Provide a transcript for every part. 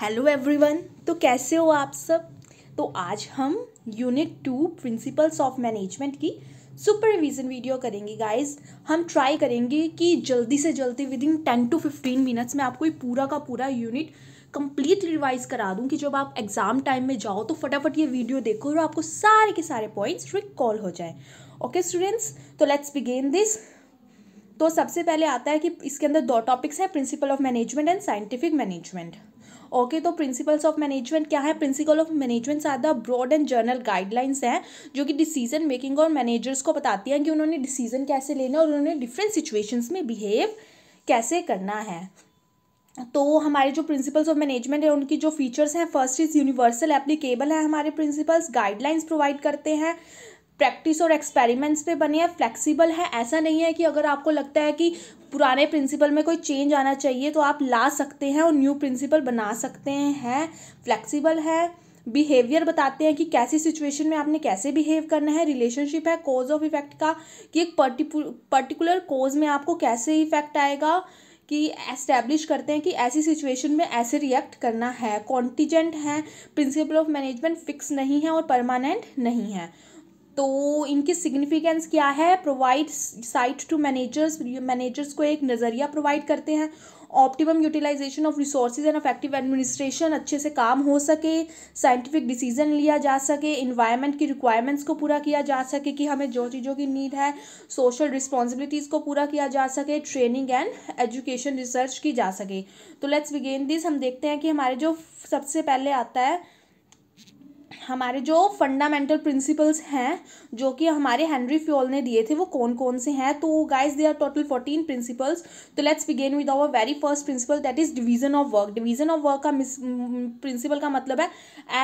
hello everyone तो कैसे हो आप सब तो आज हम unit two principles of management की सुपरविज़न वीडियो करेंगे गाइस हम ट्राई करेंगे कि जल्दी से जल्दी within ten to fifteen minutes में आपको ये पूरा का पूरा यूनिट कंप्लीट रिवाइज करा दूँ कि जब आप एग्ज़ाम टाइम में जाओ तो फटाफट ये वीडियो देखो और आपको सारे के सारे पॉइंट्स रिकॉल हो जाए ओके स्टूडेंट्स तो लेट्स बिगेन दिस तो सबसे पहले आता है कि इसके अंदर दो टॉपिक्स हैं principle of management and scientific management okay तो प्रिंसिपल्स ऑफ मैनेजमेंट क्या है principle of management are the broad and general guidelines हैं जो कि डिसीजन मेकिंग और मैनेजर्स को बताती हैं कि उन्होंने डिसीजन कैसे लेना और उन्होंने डिफरेंट सिचुएशंस में बिहेव कैसे करना है तो हमारे जो प्रिंसिपल्स ऑफ मैनेजमेंट है उनकी जो फीचर्स हैं फर्स्ट इज़ यूनिवर्सल एप्लीकेबल है हमारे प्रिंसिपल्स गाइडलाइंस प्रोवाइड करते हैं प्रैक्टिस और एक्सपेरिमेंट्स पे बने हैं फ्लेक्सिबल है ऐसा नहीं है कि अगर आपको लगता है कि पुराने प्रिंसिपल में कोई चेंज आना चाहिए तो आप ला सकते हैं और न्यू प्रिंसिपल बना सकते हैं है फ्लेक्सिबल है बिहेवियर बताते हैं कि कैसी सिचुएशन में आपने कैसे बिहेव करना है रिलेशनशिप है कोज ऑफ इफेक्ट का कि एक पर्टिकुलर कोज में आपको कैसे इफेक्ट आएगा कि एस्टेब्लिश करते हैं कि ऐसी सिचुएशन में ऐसे रिएक्ट करना है कॉन्टीजेंट है प्रिंसिपल ऑफ मैनेजमेंट फिक्स नहीं है और परमानेंट नहीं है तो इनकी सिग्निफिकेंस क्या है provide sight to managers managers को एक नज़रिया प्रोवाइड करते हैं optimum utilization of resources and effective administration अच्छे से काम हो सके साइंटिफिक डिसीजन लिया जा सके इन्वायरमेंट की रिक्वायरमेंट्स को पूरा किया जा सके कि हमें जो चीज़ों की नीड है सोशल रिस्पॉन्सिबिलिटीज़ को पूरा किया जा सके ट्रेनिंग एंड एजुकेशन रिसर्च की जा सके तो लेट्स बिगेन दिस हम देखते हैं कि हमारे जो सबसे पहले आता है हमारे जो फंडामेंटल प्रिंसिपल्स हैं जो कि हमारे हेनरी फ्योल ने दिए थे वो कौन कौन से हैं तो guys they are total fourteen principles तो let's begin with our very first principle that is division of work division of work का प्रिंसिपल mm, का मतलब है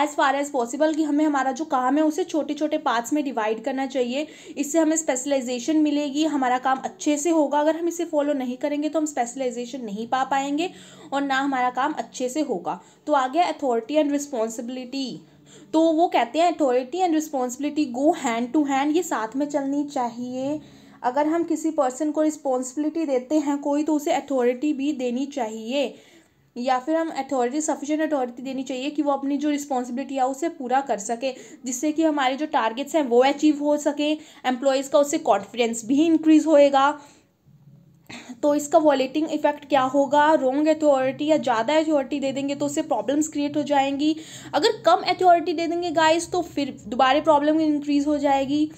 एज फार एज पॉसिबल कि हमें हमारा जो काम है उसे छोटे छोटे पार्ट्स में डिवाइड करना चाहिए इससे हमें स्पेशलाइजेशन मिलेगी हमारा काम अच्छे से होगा अगर हम इसे फॉलो नहीं करेंगे तो हम स्पेशलाइजेशन नहीं पा पाएंगे और ना हमारा काम अच्छे से होगा तो आ गया अथॉरिटी एंड रिस्पॉन्सिबिलिटी तो वो कहते हैं authority and responsibility go hand to hand ये साथ में चलनी चाहिए अगर हम किसी पर्सन को रिस्पॉन्सिबिलिटी देते हैं कोई तो उसे अथॉरिटी भी देनी चाहिए या फिर हम अथॉरिटी सफिशेंट अथॉरिटी देनी चाहिए कि वो अपनी जो रिस्पॉन्सिबिलिटी है उसे पूरा कर सके जिससे कि हमारे जो टारगेट्स हैं वो अचीव हो सके एम्प्लॉयज़ का उससे कॉन्फिडेंस भी इंक्रीज़ होएगा तो इसका वॉलेटिंग इफेक्ट क्या होगा रॉन्ग अथॉरिटी या ज़्यादा अथॉरिटी दे देंगे तो उससे प्रॉब्लम्स क्रिएट हो जाएंगी अगर कम अथॉरिटी दे देंगे गाइस तो फिर दोबारा प्रॉब्लम इंक्रीज़ हो जाएगी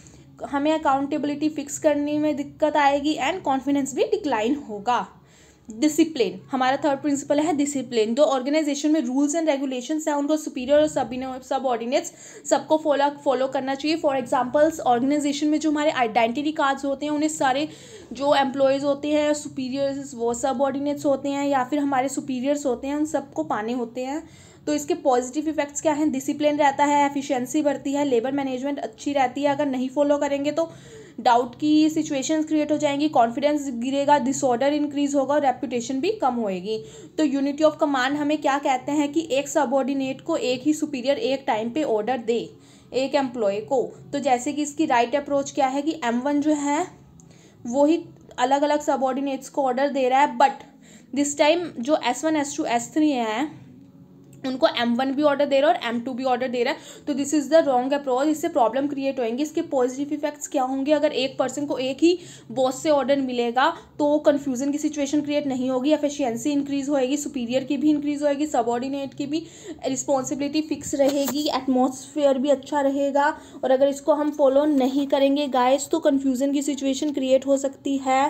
हमें अकाउंटेबिलिटी फिक्स करने में दिक्कत आएगी एंड कॉन्फिडेंस भी डिक्लाइन होगा डिसिप्लिन हमारा थर्ड प्रिंसिपल है डिसिप्लिन जो ऑर्गेनाइजेशन में रूल्स एंड रेगुलेशन है उनको सुपीरियर और सब सब ऑर्डिनेट्स सबको फॉलो फॉलो करना चाहिए फॉर एग्जाम्पल्स ऑर्गेनाइजेशन में जो हमारे आइडेंटिटी कार्ड्स होते हैं उन्हें सारे जो एम्प्लॉयज़ होते हैं सुपीरियर्स वो सब ऑर्डिनेट्स होते हैं या फिर हमारे सुपीरियर्स होते हैं उन सबको पाने होते हैं तो इसके पॉजिटिव इफेक्ट्स क्या हैं डिसिप्लिन रहता है एफिशिएंसी बढ़ती है लेबर मैनेजमेंट अच्छी रहती है अगर नहीं फॉलो करेंगे तो डाउट की सिचुएशन क्रिएट हो जाएंगी कॉन्फिडेंस गिरेगा डिसऑर्डर इंक्रीज होगा और रेपुटेशन भी कम होएगी तो यूनिटी ऑफ कमांड हमें क्या कहते हैं कि एक सबॉर्डिनेट को एक ही सुपीरियर एक टाइम पे ऑर्डर दे एक एम्प्लॉय को तो जैसे कि इसकी राइट right अप्रोच क्या है कि एम वन जो है वो ही अलग अलग सबॉर्डिनेट्स को ऑर्डर दे रहा है बट दिस टाइम जो S one S two S three हैं उनको एम वन भी ऑर्डर दे रहा है और एम टू भी ऑर्डर दे रहा है तो this is the wrong approach इससे प्रॉब्लम क्रिएट होएंगी इसके पॉजिटिव इफेक्ट्स क्या होंगे अगर एक पर्सन को एक ही बॉस से ऑर्डर मिलेगा तो कन्फ्यूजन की सिचुएशन क्रिएट नहीं होगी एफिशिएंसी इंक्रीज होएगी सुपीरियर की भी इंक्रीज होएगी सबॉर्डिनेट की भी रिस्पॉन्सिबिलिटी फिक्स रहेगी एटमोसफेयर भी अच्छा रहेगा और अगर इसको हम फॉलो नहीं करेंगे गाइस तो कन्फ्यूज़न की सिचुएशन क्रिएट हो सकती है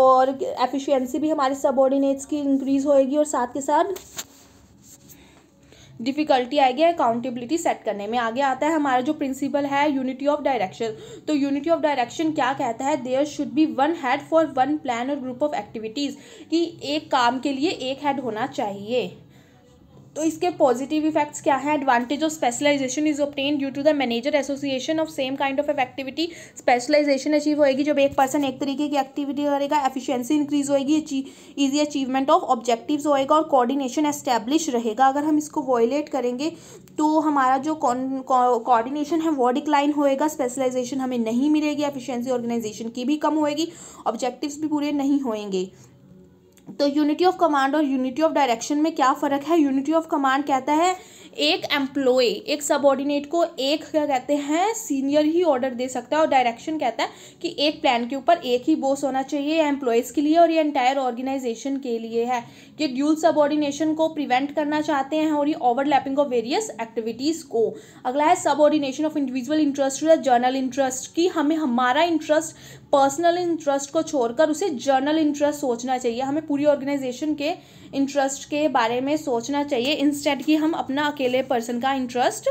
और एफिशिएंसी भी हमारे सबॉर्डिनेट्स की इंक्रीज़ होएगी और साथ के साथ डिफ़िकल्टी आएगी अकाउंटेबिलिटी सेट करने में आगे आता है हमारा जो प्रिंसिपल है यूनिटी ऑफ डायरेक्शन तो यूनिटी ऑफ डायरेक्शन क्या कहता है there should be one head for one plan और ग्रुप ऑफ एक्टिविटीज़ कि एक काम के लिए एक हैड होना चाहिए तो इसके पॉजिटिव इफेक्ट्स क्या है advantage of specialization is obtain due to the manager association of same kind of activity specialization achieve होएगी जब एक पर्सन एक तरीके की एक्टिविटी करेगा एफिशिएंसी इंक्रीज होएगी इजी अचीवमेंट ऑफ ऑब्जेक्टिव्स होएगा और कोऑर्डिनेशन एस्टेब्लिश रहेगा अगर हम इसको वॉयलेट करेंगे तो हमारा जो कॉर्डिनेशन है वो डिक्लाइन होएगा स्पेशलाइजेशन हमें नहीं मिलेगी एफिशियंसी ऑर्गेनाइजेशन की भी कम होएगी ऑब्जेक्टिव्स भी पूरे नहीं होएंगे तो यूनिटी ऑफ कमांड और यूनिटी ऑफ डायरेक्शन में क्या फ़र्क है यूनिटी ऑफ कमांड कहता है एक एम्प्लॉय एक सबॉर्डिनेट को एक क्या कहते हैं सीनियर ही ऑर्डर दे सकता है और डायरेक्शन कहता है कि एक प्लान के ऊपर एक ही बोस होना चाहिए एम्प्लॉयज़ के लिए और ये इंटायर ऑर्गेनाइजेशन के लिए है ये ड्यूल सबॉर्डिनेशन को प्रिवेंट करना चाहते हैं और ये ओवरलैपिंग ऑफ वेरियस एक्टिविटीज़ को अगला है सबॉर्डिनेशन ऑफ इंडिविजुअल इंटरेस्ट या जर्नल इंटरेस्ट की हमें हमारा इंटरेस्ट पर्सनल इंटरेस्ट को छोड़कर उसे जर्नल इंटरेस्ट सोचना चाहिए हमें पूरी ऑर्गेनाइजेशन के इंटरेस्ट के बारे में सोचना चाहिए इंस्टेड कि हम अपना अकेले पर्सन का इंटरेस्ट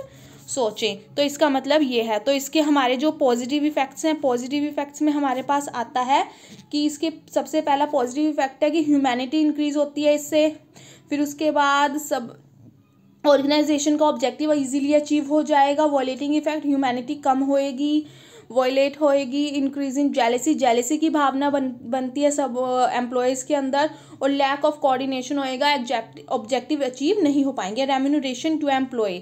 सोचें तो इसका मतलब ये है तो इसके हमारे जो पॉजिटिव इफेक्ट्स हैं पॉजिटिव इफेक्ट्स में हमारे पास आता है कि इसके सबसे पहला पॉजिटिव इफेक्ट है कि ह्यूमैनिटी इंक्रीज होती है इससे फिर उसके बाद सब ऑर्गेनाइजेशन का ऑब्जेक्टिव इजीली अचीव हो जाएगा वॉलेटिंग इफेक्ट ह्यूमैनिटी कम होएगी वॉयलेट होएगी इंक्रीज इन जेलेसी जेलेसी की भावना बन बनती है सब एम्प्लॉयज़ के अंदर और लैक ऑफ कोऑर्डिनेशन होएगा ऑब्जेक्टिव अचीव नहीं हो पाएंगे रेम्यूनोरेशन टू एम्प्लॉय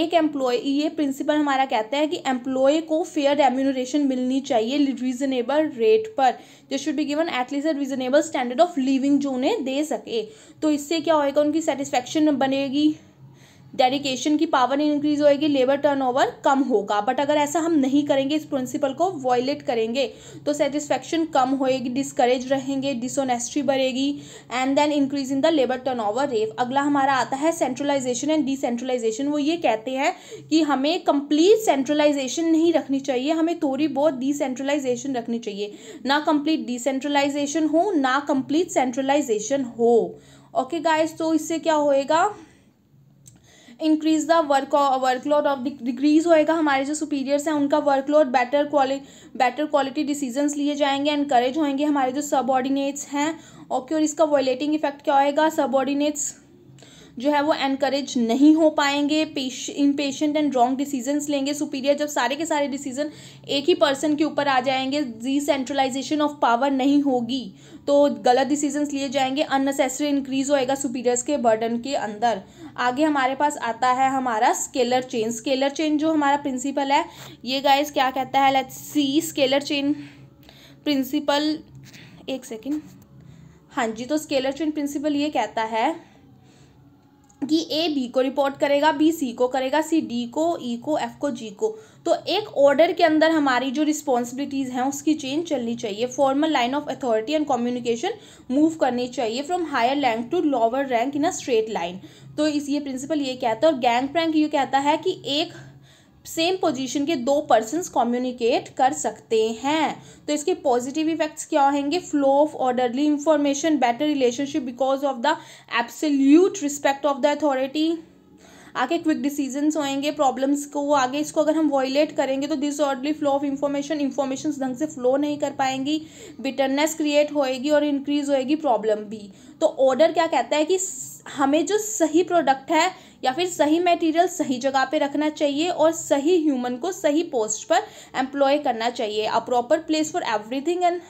एक एम्प्लॉय ये प्रिंसिपल हमारा कहता है कि एम्प्लॉय को फेयर रेम्यूनोरेशन मिलनी चाहिए रीजनेबल रेट पर जो should be given at least reasonable standard of living जो उन्हें दे सके तो इससे क्या होएगा उनकी सेटिस्फेक्शन बनेगी डेडिकेशन की पावर इंक्रीज होएगी लेबर टर्नओवर कम होगा बट अगर ऐसा हम नहीं करेंगे इस प्रिंसिपल को वॉयलेट करेंगे तो सेटिस्फेक्शन कम होएगी डिस्करेज रहेंगे डिसोनेस्ट्री बढ़ेगी and then increase in the labour turnover rate अगला हमारा आता है सेंट्रलाइजेशन एंड डिसेंट्रलाइजेशन वो ये कहते हैं कि हमें कंप्लीट सेंट्रलाइजेशन नहीं रखनी चाहिए हमें थोड़ी बहुत डिसेंट्रलाइजेशन रखनी चाहिए ना कंप्लीट डिसेंट्रलाइजेशन हो ना कंप्लीट सेंट्रलाइजेशन हो ओके okay गाइस तो इससे क्या होएगा increase the work workload of decrease होएगा हमारे जो सुपीरियर्स हैं उनका workload better quality better quality decisions लिए जाएंगे एनकरेज होंगे हमारे जो ऑर्डिनेट्स हैं ओके और इसका वॉयलेटिंग इफेक्ट क्या होएगा ऑर्डिनेट्स जो है वो एनकरेज नहीं हो पाएंगे इम्पेशेंट एंड रॉन्ग डिसीजंस लेंगे सुपीरियर जब सारे के सारे डिसीजन एक ही पर्सन के ऊपर आ जाएंगे जी सेंट्रलाइजेशन ऑफ पावर नहीं होगी तो गलत डिसीजंस लिए जाएंगे अननेसेसरी इंक्रीज होएगा सुपीरियर्स के बर्डन के अंदर आगे हमारे पास आता है हमारा स्केलर चेन स्केलर चेन जो हमारा प्रिंसिपल है ये गाइस क्या कहता है let's see scalar chain principle एक सेकेंड हाँ जी तो स्केलर चेन प्रिंसिपल ये कहता है कि ए बी को रिपोर्ट करेगा बी सी को करेगा सी डी को ई e को एफ को जी को तो एक ऑर्डर के अंदर हमारी जो रिस्पॉन्सिबिलिटीज़ हैं उसकी चेंज चलनी चाहिए formal line of authority and communication move करनी चाहिए from higher rank to lower rank in a straight line तो इस ये प्रिंसिपल ये कहता है और गैंग प्रैंक ये कहता है कि एक सेम पोजीशन के दो पर्सन कम्युनिकेट कर सकते हैं तो इसके पॉजिटिव इफेक्ट्स क्या होंगे flow of orderly information better relationship because of the absolute respect of the authority आगे क्विक डिसीजंस होंगे प्रॉब्लम्स को आगे इसको अगर हम वॉयलेट करेंगे तो disorderly flow of information information ढंग से फ्लो नहीं कर पाएंगी बिटरनेस क्रिएट होएगी और इंक्रीज होएगी प्रॉब्लम भी तो ऑर्डर क्या कहता है कि हमें जो सही प्रोडक्ट है या फिर सही मटेरियल सही जगह पे रखना चाहिए और सही ह्यूमन को सही पोस्ट पर एम्प्लॉय करना चाहिए a proper place for everything and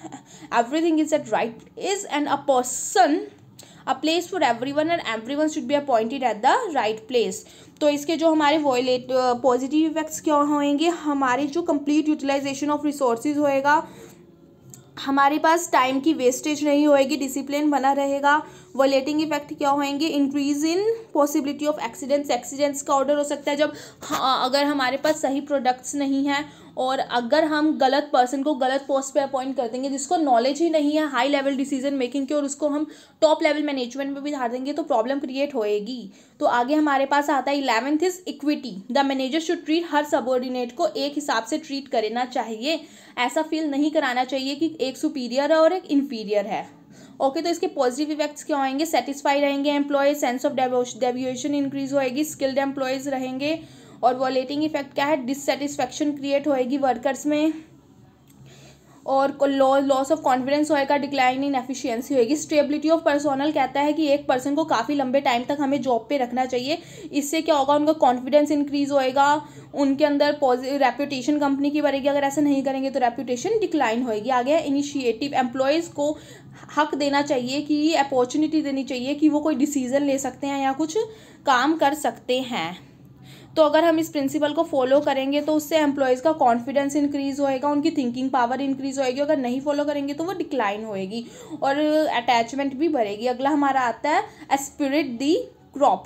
everything is at right is and a person a place for everyone and everyone should be appointed at the right place तो इसके जो हमारे violet positive effects क्या होंगे हमारे जो complete utilisation of resources होएगा हमारे पास टाइम की वेस्टेज नहीं होएगी डिसिप्लिन बना रहेगा वोलेटिंग इफेक्ट क्या होएंगे increase in possibility of accidents accidents का ऑर्डर हो सकता है जब हाँ, अगर हमारे पास सही प्रोडक्ट्स नहीं हैं और अगर हम गलत पर्सन को गलत पोस्ट पे अपॉइंट कर देंगे जिसको नॉलेज ही नहीं है हाई लेवल डिसीजन मेकिंग की और उसको हम टॉप लेवल मैनेजमेंट में भी धार देंगे तो प्रॉब्लम क्रिएट होएगी तो आगे हमारे पास आता है eleventh is equity the manager should treat हर सबॉर्डिनेट को एक हिसाब से ट्रीट करना चाहिए ऐसा फील नहीं कराना चाहिए कि एक सुपीरियर है और एक इन्फीरियर है ओके okay, तो इसके पॉजिटिव इफेक्ट्स क्या होंगे सेटिस्फाई रहेंगे employ sense of deviation increase होएगी स्किल्ड एम्प्लॉयज़ रहेंगे और वॉलेटिंग इफेक्ट क्या है डिससेटिस्फेक्शन क्रिएट होएगी वर्कर्स में और लॉस ऑफ कॉन्फिडेंस होएगा डिक्लाइन इन एफिशिएंसी होएगी स्टेबिलिटी ऑफ पर्सोनल कहता है कि एक पर्सन को काफ़ी लंबे टाइम तक हमें जॉब पे रखना चाहिए इससे क्या होगा उनका कॉन्फिडेंस इंक्रीज होएगा उनके अंदर पॉजिटिव कंपनी की बढ़ेगी अगर ऐसा नहीं करेंगे तो रेपुटेशन डिक्लाइन होएगी आगे इनिशिएटिव एम्प्लॉयज़ को हक देना चाहिए कि अपॉर्चुनिटी देनी चाहिए कि वो कोई डिसीज़न ले सकते हैं या कुछ काम कर सकते हैं तो अगर हम इस प्रिंसिपल को फॉलो करेंगे तो उससे एम्प्लॉयज़ का कॉन्फिडेंस इंक्रीज़ होएगा उनकी थिंकिंग पावर इंक्रीज़ होएगी अगर नहीं फॉलो करेंगे तो वो डिक्लाइन होएगी और अटैचमेंट भी बढ़ेगी अगला हमारा आता है स्पिरिट दी क्रॉप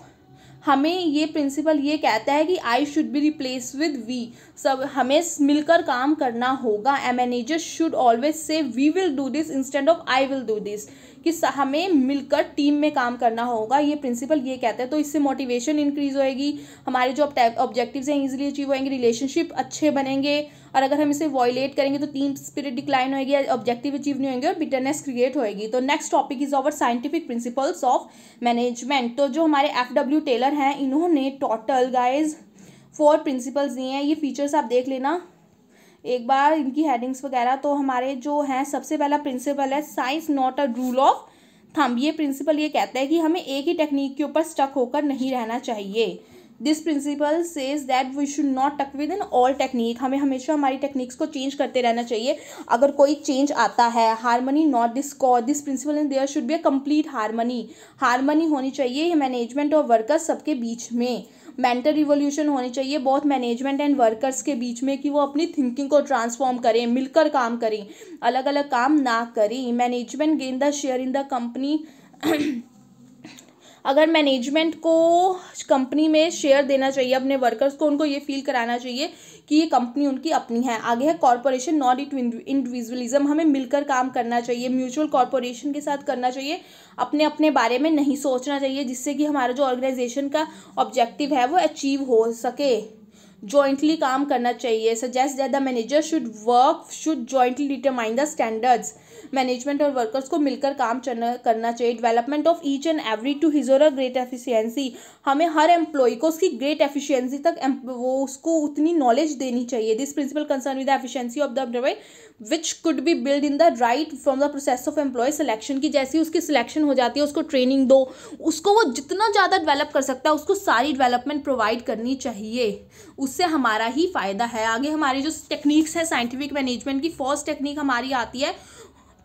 हमें ये प्रिंसिपल ये कहता है कि I should be replace with we सब हमें मिलकर काम करना होगा a manager should always say we will do this instead of I will do this कि हमें मिलकर टीम में काम करना होगा ये प्रिंसिपल ये कहते हैं तो इससे मोटिवेशन इंक्रीज होएगी हमारे जो ऑब्जेक्टिव्स हैं ईजिली अचीव होएंगे रिलेशनशिप अच्छे बनेंगे और अगर हम इसे वॉयलेट करेंगे तो टीम स्पिरिट डिक्लाइन होएगी ऑब्जेक्टिव अचीव नहीं होंगे और बिटरनेस क्रिएट होएगी तो next topic is our scientific principles of management तो जो हमारे एफ डब्ल्यू टेलर हैं इन्होंने टोटल गाइज फोर प्रिंसिपल्स दिए हैं ये फीचर्स आप देख लेना एक बार इनकी हेडिंग्स वगैरह तो हमारे जो हैं सबसे पहला प्रिंसिपल है science not a rule of thumb ये प्रिंसिपल ये कहता है कि हमें एक ही टेक्निक के ऊपर स्टक होकर नहीं रहना चाहिए this principle says that we should not tuck with in all technique हमें हमेशा हमारी टेक्निक्स को चेंज करते रहना चाहिए अगर कोई चेंज आता है हारमनी नॉट दिस कॉ this principle in there should be a complete harmony harmony होनी चाहिए मैनेजमेंट और वर्कर्स सबके बीच में मेंटल रिवोल्यूशन होनी चाहिए बहुत मैनेजमेंट एंड वर्कर्स के बीच में कि वो अपनी थिंकिंग को ट्रांसफॉर्म करें मिलकर काम करें अलग अलग काम ना करें management gain the share in the company अगर मैनेजमेंट को कंपनी में शेयर देना चाहिए अपने वर्कर्स को उनको ये फील कराना चाहिए कि ये कंपनी उनकी अपनी है आगे है कॉरपोरेशन नॉट इट इंडिविजुअलिज्म हमें मिलकर काम करना चाहिए म्यूचुअल कॉरपोरेशन के साथ करना चाहिए अपने अपने बारे में नहीं सोचना चाहिए जिससे कि हमारा जो ऑर्गेनाइजेशन का ऑब्जेक्टिव है वो अचीव हो सके जॉइंटली काम करना चाहिए suggest that the manager should work should jointly determine the standards management और वर्कर्स को मिलकर काम करना चाहिए development of each and every to his और ग्रेट एफिशियंसी हमें हर एम्प्लॉय को उसकी ग्रेट एफिशियंसी तक वो उसको उतनी नॉलेज देनी चाहिए this principle concern with efficiency of the employ which could be build in the right from the process of employ selection की जैसी उसकी सिलेक्शन हो जाती है उसको ट्रेनिंग दो उसको वो जितना ज़्यादा डेवलप कर सकता है उसको सारी डेवलपमेंट प्रोवाइड करनी चाहिए उससे हमारा ही फ़ायदा है आगे हमारी जो टेक्निक्स है साइंटिफिक मैनेजमेंट की फर्स्ट टेक्निक हमारी आती है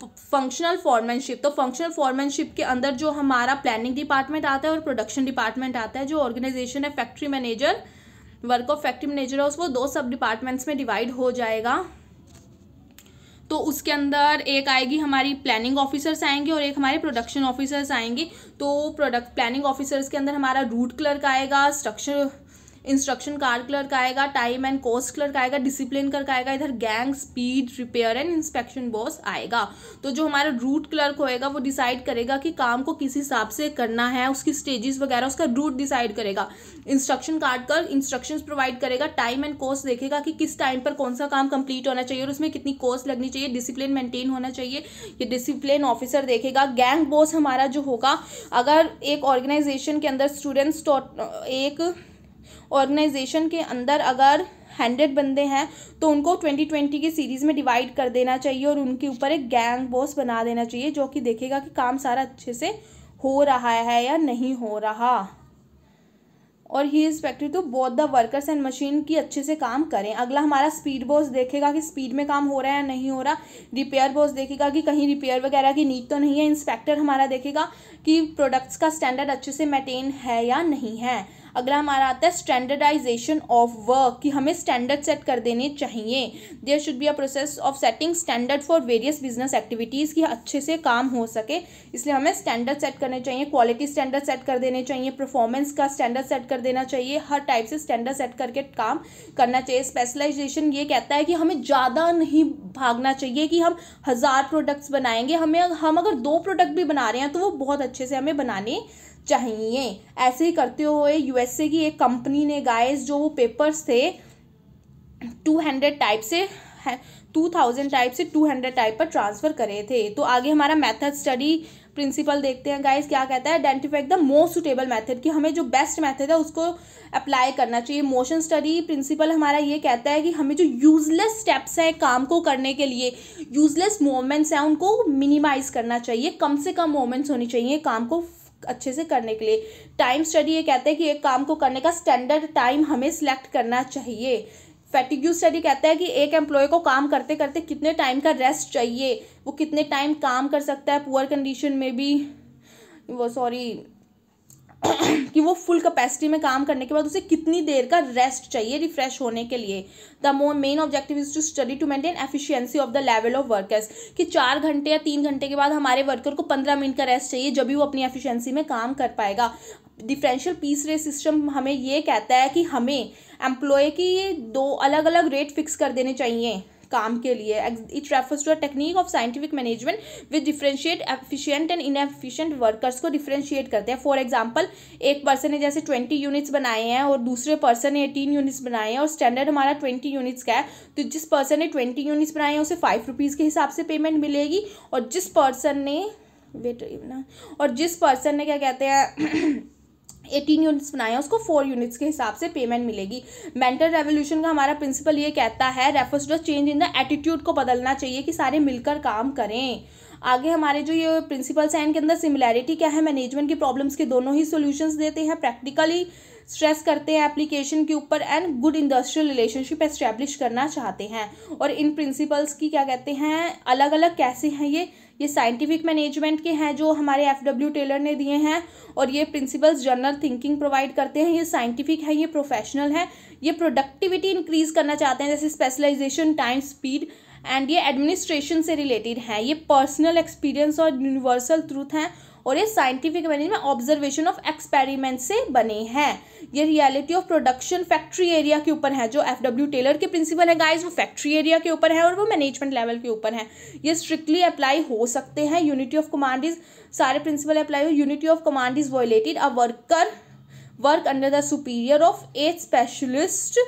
फंक्शनल फॉर्मेनशिप तो फंक्शनल फॉर्मेनशिप के अंदर जो हमारा प्लानिंग डिपार्टमेंट आता है और प्रोडक्शन डिपार्टमेंट आता है जो ऑर्गेनाइजेशन है factory manager work of factory manager है उसको दो सब डिपार्टमेंट्स में डिवाइड हो जाएगा तो उसके अंदर एक आएगी हमारी प्लानिंग ऑफिसर्स आएंगे और एक हमारे प्रोडक्शन ऑफिसर्स आएंगे तो प्रोडक्ट प्लानिंग ऑफिसर्स के अंदर हमारा रूट क्लर्क आएगा स्ट्रक्चर इंस्ट्रक्शन कार्ड क्लर्क आएगा टाइम एंड कोस्ट क्लर्क आएगा डिसिप्लिन क्लर्क आएगा इधर gang speed repair and inspection boss आएगा तो जो हमारा रूट क्लर्क होएगा वो डिसाइड करेगा कि काम को किस हिसाब से करना है उसकी स्टेजेस वगैरह उसका रूट डिसाइड करेगा इंस्ट्रक्शन कार्ड कर इंस्ट्रक्शंस प्रोवाइड करेगा टाइम एंड कॉस्ट देखेगा कि किस टाइम पर कौन सा काम कंप्लीट होना चाहिए और उसमें कितनी कॉस्ट लगनी चाहिए डिसिप्लिन मेंटेन होना चाहिए ये डिसिप्लिन ऑफिसर देखेगा गैंग बॉस हमारा जो होगा अगर एक ऑर्गेनाइजेशन के अंदर स्टूडेंट्स एक ऑर्गेनाइजेशन के अंदर अगर हंड्रेड बंदे हैं तो उनको ट्वेंटी ट्वेंटी की सीरीज़ में डिवाइड कर देना चाहिए और उनके ऊपर एक गैंग बॉस बना देना चाहिए जो कि देखेगा कि काम सारा अच्छे से हो रहा है या नहीं हो रहा और he is factory to both the workers and machine की अच्छे से काम करें अगला हमारा स्पीड बॉस देखेगा कि स्पीड में काम हो रहा है या नहीं हो रहा रिपेयर बॉस देखेगा कि कहीं रिपेयर वगैरह की नीड तो नहीं है इंस्पेक्टर हमारा देखेगा कि प्रोडक्ट्स का स्टैंडर्ड अच्छे से मेंटेन है या नहीं है अगला हमारा आता है स्टैंडर्डाइजेशन ऑफ वर्क कि हमें स्टैंडर्ड सेट कर देने चाहिए there should be a process of setting standard for various business activities कि अच्छे से काम हो सके इसलिए हमें स्टैंडर्ड सेट करने चाहिए क्वालिटी स्टैंडर्ड सेट कर देने चाहिए परफॉर्मेंस का स्टैंडर्ड सेट कर देना चाहिए हर टाइप से स्टैंडर्ड सेट करके काम करना चाहिए स्पेशलाइजेशन ये कहता है कि हमें ज़्यादा नहीं भागना चाहिए कि हम हज़ार प्रोडक्ट्स बनाएंगे हमें हम अगर दो प्रोडक्ट भी बना रहे हैं तो वो बहुत अच्छे से हमें बनाने चाहिए ऐसे ही करते हुए यूएसए की एक कंपनी ने गाइस जो वो पेपर्स थे टू हंड्रेड टाइप से टू थाउजेंड टाइप से टू हंड्रेड टाइप पर ट्रांसफ़र करे थे तो आगे हमारा मेथड स्टडी प्रिंसिपल देखते हैं गाइस क्या कहता है identify the most suitable method कि हमें जो बेस्ट मेथड है उसको अप्लाई करना चाहिए मोशन स्टडी प्रिंसिपल हमारा ये कहता है कि हमें जो यूजलेस स्टेप्स हैं काम को करने के लिए यूजलेस मोमेंट्स हैं उनको मिनिमाइज करना चाहिए कम से कम मोमेंट्स होनी चाहिए काम को अच्छे से करने के लिए टाइम स्टडी ये कहते हैं कि एक काम को करने का स्टैंडर्ड टाइम हमें सिलेक्ट करना चाहिए फैटिग्यू स्टडी कहता है कि एक एम्प्लॉय को काम करते करते कितने टाइम का रेस्ट चाहिए वो कितने टाइम काम कर सकता है पुअर कंडीशन में भी वो सॉरी कि वो फुल कैपेसिटी में काम करने के बाद उसे कितनी देर का रेस्ट चाहिए रिफ्रेश होने के लिए the more main objective is to study to maintain efficiency of the level of workers कि चार घंटे या तीन घंटे के बाद हमारे वर्कर को पंद्रह मिनट का रेस्ट चाहिए जब भी वो अपनी एफिशिएंसी में काम कर पाएगा डिफरेंशियल पीस रेट सिस्टम हमें ये कहता है कि हमें एम्प्लॉय की दो अलग अलग रेट फिक्स कर देने चाहिए काम के लिए it refers to a technique of scientific management with differentiate efficient and inefficient workers को डिफ्रेंशिएट करते हैं फॉर एग्जाम्पल एक पर्सन ने जैसे ट्वेंटी यूनिट्स बनाए हैं और दूसरे पर्सन ने एटीन यूनिट्स बनाए हैं और स्टैंडर्ड हमारा ट्वेंटी यूनिट्स का है तो जिस पर्सन ने ट्वेंटी यूनिट्स बनाए हैं उसे फाइव रुपीज़ के हिसाब से पेमेंट मिलेगी और जिस पर्सन ने वेट ना और जिस पर्सन ने क्या कहते हैं एटीन यूनिट्स बनाए हैं उसको फोर यूनिट्स के हिसाब से पेमेंट मिलेगी मेंटल रेवोल्यूशन का हमारा प्रिंसिपल ये कहता है refers to change in the attitude को बदलना चाहिए कि सारे मिलकर काम करें आगे हमारे जो ये प्रिंसिपल्स हैं इनके अंदर सिमिलैरिटी क्या है मैनेजमेंट की प्रॉब्लम्स के दोनों ही सोल्यूशंस देते हैं प्रैक्टिकली स्ट्रेस करते हैं एप्लीकेशन के ऊपर and good industrial relationship establish करना चाहते हैं और इन प्रिंसिपल्स की क्या कहते हैं अलग अलग कैसे हैं ये ये साइंटिफिक मैनेजमेंट के हैं जो हमारे एफ डब्ल्यू टेलर ने दिए हैं और ये प्रिंसिपल्स जनरल थिंकिंग प्रोवाइड करते हैं ये साइंटिफिक है ये प्रोफेशनल है ये प्रोडक्टिविटी इंक्रीज करना चाहते हैं जैसे स्पेशलाइजेशन टाइम स्पीड एंड ये एडमिनिस्ट्रेशन से रिलेटेड हैं ये पर्सनल एक्सपीरियंस और यूनिवर्सल ट्रूथ हैं और ये scientific management observation of experiment से बने हैं ये reality of production factory area के ऊपर है जो एफ डब्ल्यू टेलर के प्रिंसिपल है गाइस वो फैक्ट्री एरिया के ऊपर है और वो मैनेजमेंट लेवल के ऊपर है ये स्ट्रिक्टली अप्लाई हो सकते हैं यूनिटी ऑफ कमांड इज सारे प्रिंसिपल अप्लाई हो unity of command is violated a worker work under the superior of eight specialist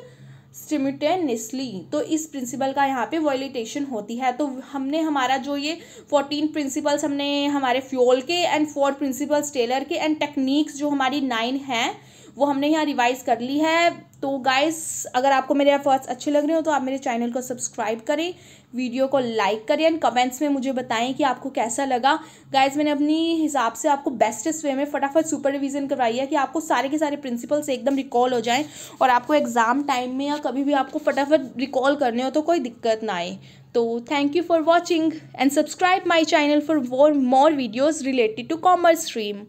simultaneously तो इस प्रिंसिपल का यहाँ पे वॉयलिटेशन होती है तो हमने हमारा जो ये फोर्टीन प्रिंसिपल्स हमने हमारे फ्योल के एंड फोर प्रिंसिपल्स टेलर के एंड टेक्निक्स जो हमारी नाइन हैं वो हमने यहाँ रिवाइज़ कर ली है तो गाइस अगर आपको मेरे एफर्ट्स अच्छे लग रहे हो तो आप मेरे चैनल को सब्सक्राइब करें वीडियो को लाइक करें एंड कमेंट्स में मुझे बताएं कि आपको कैसा लगा गाइस मैंने अपनी हिसाब से आपको बेस्टेस्ट वे में फटाफट सुपर रिविजन करवाई है कि आपको सारे के सारे प्रिंसिपल्स एकदम रिकॉल हो जाएँ और आपको एग्ज़ाम टाइम में या कभी भी आपको फटाफट रिकॉल करने हो तो कोई दिक्कत ना आए तो thank you for watching and subscribe my channel for more more videos related to commerce stream